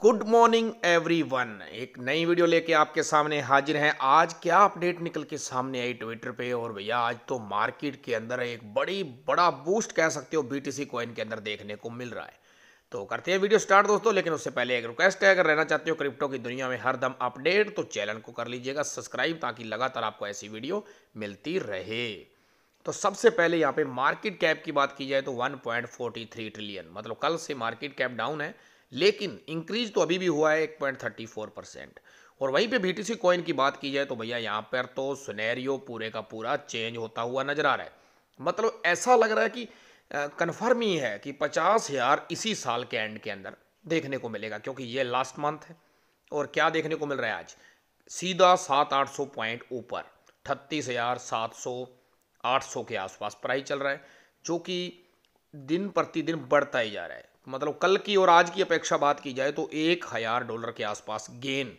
good morning everyone एक नई video लेके आपके सामने हाजिर हैं आज क्या अपडेट निकल के सामने आई ट्विटर पे और भैया आज तो मार्केट के अंदर एक बड़ी बड़ा बूस्ट कह सकते हो बीटीसी कॉइन के अंदर देखने को मिल रहा है तो करते हैं वीडियो स्टार्ट दोस्तों लेकिन उससे पहले एक रिक्वेस्ट है अगर रहना चाहते हो क्रिप्टो की दुनिया में हर दम अपडेट तो चैनल को कर लीजिएगा सब्सक्राइब ताकि लगातार आपको ऐसी वीडियो मिलती रहे तो सबसे पहले यहाँ पे मार्केट कैप की बात की जाए तो 1.43 ट्रिलियन मतलब कल से मार्केट कैप डाउन है लेकिन इंक्रीज तो अभी भी हुआ है एक पॉइंट थर्टी फोर परसेंट और वहीं पे टी कॉइन की बात की जाए तो भैया यहाँ पर तो सुनैरियो पूरे का पूरा चेंज होता हुआ नजर आ रहा है मतलब ऐसा लग रहा है कि कन्फर्म ही है कि पचास हज़ार इसी साल के एंड के अंदर देखने को मिलेगा क्योंकि ये लास्ट मंथ है और क्या देखने को मिल रहा है आज सीधा सात आठ सौ पॉइंट ऊपर अठतीस हज़ार सात सौ आठ सौ के आसपास प्राइस चल रहा है जो कि दिन प्रतिदिन बढ़ता ही जा रहा है मतलब कल की और आज की अपेक्षा बात की जाए तो एक हज़ार डॉलर के आसपास गेन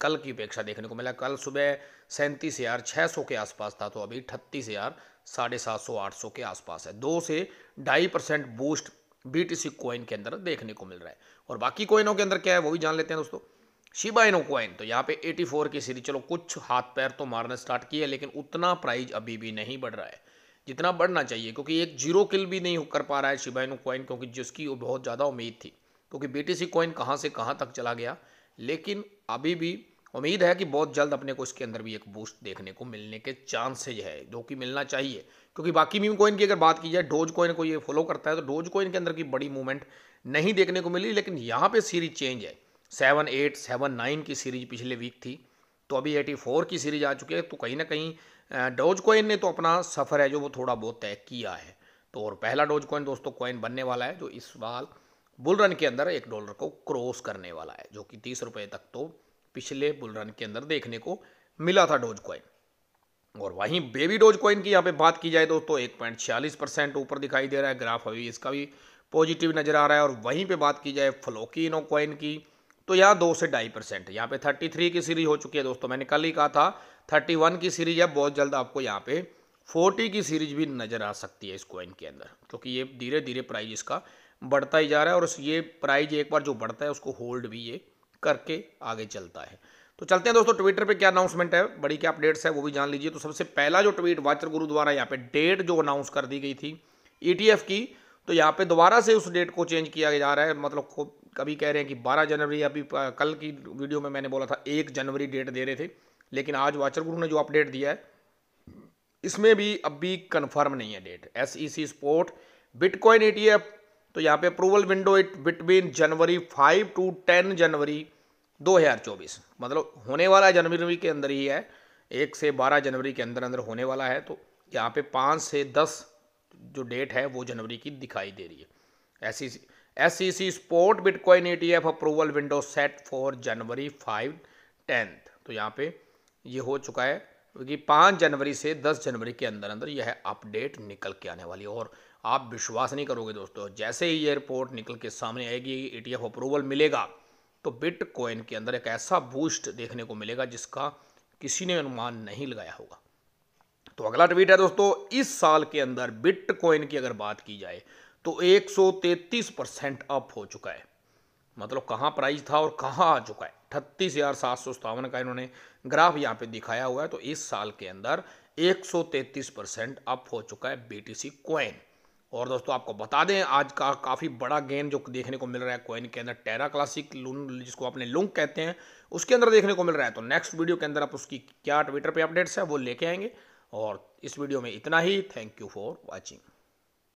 कल की अपेक्षा देखने को मिला कल सुबह सैंतीस हज़ार छह सौ के आसपास था तो अभी अठतीस हज़ार साढ़े सात सौ आठ सौ के आसपास है दो से ढाई percent boost B T C coin के अंदर देखने को मिल रहा है और बाकी कोइनों के अंदर क्या है वो भी जान लेते हैं दोस्तों शिबा इनो कोइन तो यहाँ पे 84 की सीरीज चलो कुछ हाथ पैर तो मारना स्टार्ट किया लेकिन उतना प्राइज अभी भी नहीं बढ़ रहा है जितना बढ़ना चाहिए क्योंकि एक जीरो किल भी नहीं कर पा रहा है शिबाइनो कॉइन क्योंकि जिसकी वो बहुत ज़्यादा उम्मीद थी क्योंकि बी टी सी कॉइन कहाँ से कहाँ तक चला गया लेकिन अभी भी उम्मीद है कि बहुत जल्द अपने को इसके अंदर भी एक बूस्ट देखने को मिलने के चांसेज है जो कि मिलना चाहिए क्योंकि बाकी मीम कॉइन की अगर बात की जाए डोज कॉइन को ये फॉलो करता है तो डोज कॉइन के अंदर की बड़ी मूवमेंट नहीं देखने को मिली लेकिन यहाँ पे सीरीज चेंज है सेवन एट सेवन नाइन की सीरीज पिछले वीक थी तो अभी एटी फोर की सीरीज आ चुकी है तो कहीं ना कहीं डोज कोइन ने तो अपना सफ़र है जो वो थोड़ा बहुत तय किया है तो और पहला डोज कॉइन दोस्तों कॉइन बनने वाला है जो इस बार बुल रन के अंदर एक डॉलर को क्रॉस करने वाला है जो कि तीस रुपये तक तो पिछले बुल रन के अंदर देखने को मिला था डोज कॉइन और वहीं बेबी डोज कॉइन की यहाँ पे बात की जाए दोस्तों एक पॉइंट छियालीस परसेंट ऊपर दिखाई दे रहा है ग्राफ अभी इसका भी पॉजिटिव नज़र आ रहा है और वहीं पे बात की जाए फ्लोकिनो कॉइन की तो यहाँ दो से ढाई परसेंट यहाँ पे थर्टी थ्री की सीरीज हो चुकी है दोस्तों मैंने कल ही कहा था थर्टी वन की सीरीज है बहुत जल्द आपको यहाँ पे फोर्टी की सीरीज भी नज़र आ सकती है इस कॉइन के अंदर क्योंकि ये धीरे धीरे प्राइज इसका बढ़ता ही जा रहा है और ये प्राइज एक बार जो बढ़ता है उसको होल्ड भी ये करके आगे चलता है तो चलते हैं दोस्तों ट्विटर पे क्या अनाउंसमेंट है बड़ी क्या अपडेट्स है वो भी जान लीजिए तो सबसे पहला जो ट्वीट वाचर गुरु द्वारा यहाँ पे डेट जो अनाउंस कर दी गई थी ईटीएफ e की तो यहाँ पे दोबारा से उस डेट को चेंज किया जा रहा है मतलब कभी कह रहे हैं कि 12 जनवरी अभी कल की वीडियो में मैंने बोला था एक जनवरी डेट दे रहे थे लेकिन आज वाचर गुरु ने जो अपडेट दिया है इसमें भी अब भी कन्फर्म नहीं है date S E C spot bitcoin F तो यहाँ पे approval window it between January five to ten January चौबीस मतलब होने वाला जनवरी के अंदर ही है एक से बारह जनवरी के अंदर अंदर होने वाला है तो यहाँ पे पाँच से दस जो डेट है वो जनवरी की दिखाई दे रही है S C S C C spot bitcoin A T F approval window set for January five tenth तो यहाँ पे ये हो चुका है क्योंकि पाँच जनवरी से दस जनवरी के अंदर अंदर यह अपडेट निकल के आने वाली है और आप विश्वास नहीं करोगे दोस्तों जैसे ही ये रिपोर्ट निकल के सामने आएगी ए टी एफ अप्रूवल मिलेगा तो बिटकॉइन के अंदर एक ऐसा बूस्ट देखने को मिलेगा जिसका किसी ने अनुमान नहीं लगाया होगा तो अगला ट्वीट है दोस्तों इस साल के अंदर बिटकॉइन की अगर बात की जाए तो 133 परसेंट अप हो चुका है मतलब कहाँ प्राइस था और कहाँ आ चुका है अठतीस का इन्होंने ग्राफ यहाँ पे दिखाया हुआ है तो इस साल के अंदर 133 परसेंट अप हो चुका है बीटीसी कॉइन और दोस्तों आपको बता दें आज का काफ़ी बड़ा गेन जो देखने को मिल रहा है कॉइन के अंदर टेरा क्लासिक लून जिसको अपने लुंग कहते हैं उसके अंदर देखने को मिल रहा है तो नेक्स्ट वीडियो के अंदर आप उसकी क्या ट्विटर पर अपडेट्स है वो लेके आएंगे और इस वीडियो में इतना ही थैंक यू फॉर वॉचिंग